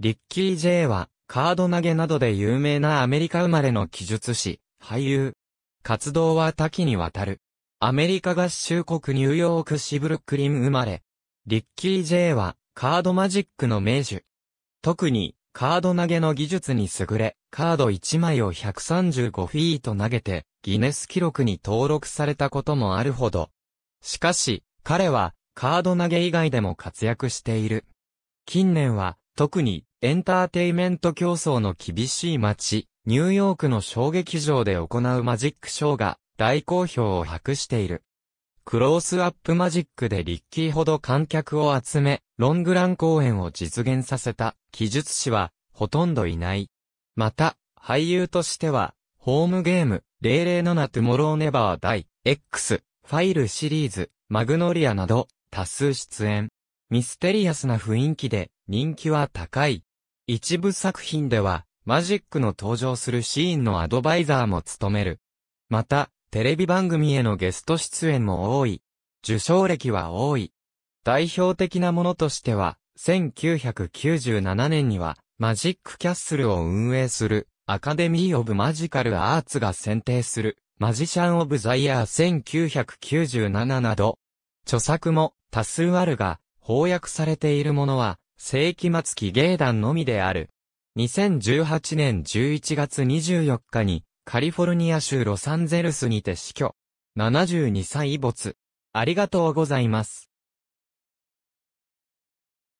リッキー・ J は、カード投げなどで有名なアメリカ生まれの記述師、俳優。活動は多岐にわたる。アメリカ合衆国ニューヨーク市ブルックリン生まれ。リッキー・ J は、カードマジックの名手。特に、カード投げの技術に優れ、カード1枚を135フィート投げて、ギネス記録に登録されたこともあるほど。しかし、彼は、カード投げ以外でも活躍している。近年は、特にエンターテイメント競争の厳しい街、ニューヨークの小劇場で行うマジックショーが大好評を博している。クロースアップマジックでリッキーほど観客を集め、ロングラン公演を実現させた記述士はほとんどいない。また、俳優としては、ホームゲーム、007トゥモローネバー第 X、ファイルシリーズ、マグノリアなど、多数出演。ミステリアスな雰囲気で、人気は高い。一部作品では、マジックの登場するシーンのアドバイザーも務める。また、テレビ番組へのゲスト出演も多い。受賞歴は多い。代表的なものとしては、1997年には、マジックキャッスルを運営する、アカデミー・オブ・マジカル・アーツが選定する、マジシャン・オブ・ザ・イヤー1997など、著作も多数あるが、翻訳されているものは、世紀末期芸団のみである。2018年11月24日に、カリフォルニア州ロサンゼルスにて死去。72歳没。ありがとうございます。